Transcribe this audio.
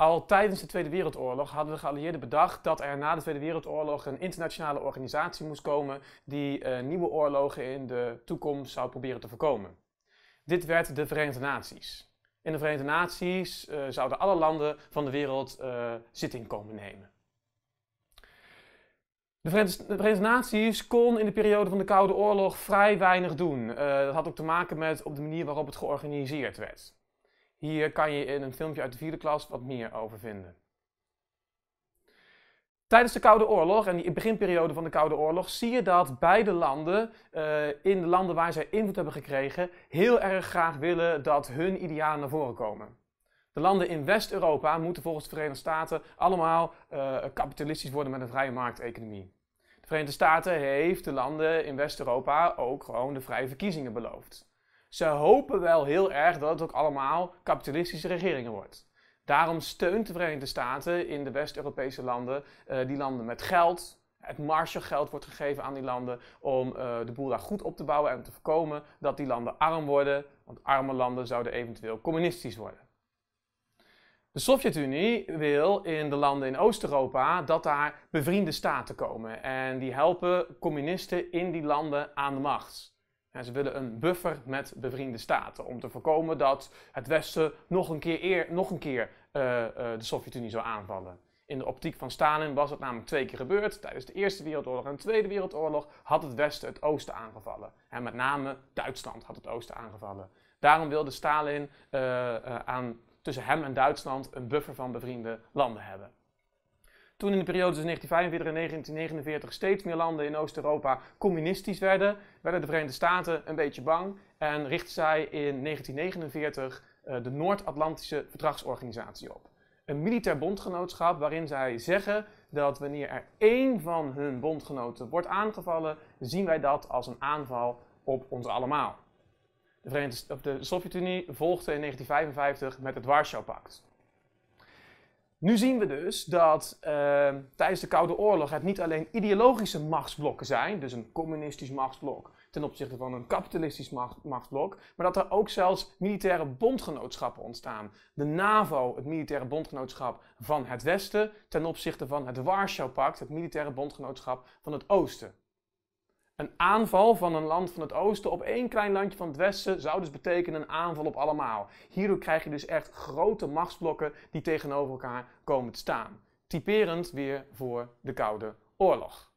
Al tijdens de Tweede Wereldoorlog hadden de geallieerden bedacht dat er na de Tweede Wereldoorlog een internationale organisatie moest komen die eh, nieuwe oorlogen in de toekomst zou proberen te voorkomen. Dit werd de Verenigde Naties. In de Verenigde Naties eh, zouden alle landen van de wereld eh, zitting komen nemen. De Verenigde Naties kon in de periode van de Koude Oorlog vrij weinig doen. dat had ook te maken met op de manier waarop het georganiseerd werd. Hier kan je in een filmpje uit de vierde klas wat meer over vinden. Tijdens de Koude Oorlog en die beginperiode van de Koude Oorlog zie je dat beide landen, eh, in de landen waar zij invloed hebben gekregen, heel erg graag willen dat hun idealen naar voren komen. De landen in West-Europa moeten volgens de Verenigde Staten allemaal eh, kapitalistisch worden met een vrije markteconomie. De Verenigde Staten heeft de landen in West-Europa ook gewoon de vrije verkiezingen beloofd ze hopen wel heel erg dat het ook allemaal kapitalistische regeringen wordt. Daarom steunt de Verenigde Staten in de West-Europese landen eh, die landen met geld. Het Marshallgeld wordt gegeven aan die landen om eh, de boel daar goed op te bouwen en te voorkomen dat die landen arm worden, want arme landen zouden eventueel communistisch worden. De Sovjet-Unie wil in de landen in Oost-Europa dat daar bevriende staten komen en die helpen communisten in die landen aan de macht. En ze willen een buffer met bevriende staten om te voorkomen dat het Westen nog een keer, eer, nog een keer eh, eh, de Sovjet-Unie zou aanvallen. In de optiek van Stalin was het namelijk twee keer gebeurd. Tijdens de Eerste Wereldoorlog en de Tweede Wereldoorlog had het Westen het Oosten aangevallen. En met name Duitsland had het Oosten aangevallen. Daarom wilde Stalin eh, aan, tussen hem en Duitsland een buffer van bevriende landen hebben. Toen in de periode tussen 1945 en 1949 steeds meer landen in Oost-Europa communistisch werden, werden de Verenigde Staten een beetje bang en richtten zij in 1949 eh, de Noord-Atlantische Verdragsorganisatie op. Een militair bondgenootschap waarin zij zeggen dat wanneer er één van hun bondgenoten wordt aangevallen, zien wij dat als een aanval op ons allemaal. De, de Sovjet-Unie volgde in 1955 met het Warschau-pact. Nu zien we dus dat ehm, tijdens de Koude Oorlog het niet alleen ideologische machtsblokken zijn, dus een communistisch machtsblok ten opzichte van een kapitalistisch machtsblok, maar dat er ook zelfs militaire bondgenootschappen ontstaan. De NAVO, het militaire bondgenootschap van het Westen, ten opzichte van het Warschau-pact, het militaire bondgenootschap van het Oosten. Een aanval van een land van het oosten op één klein landje van het westen zou dus betekenen een aanval op allemaal. Hierdoor krijg je dus echt grote machtsblokken die tegenover elkaar komen te staan. Typerend weer voor de Koude Oorlog.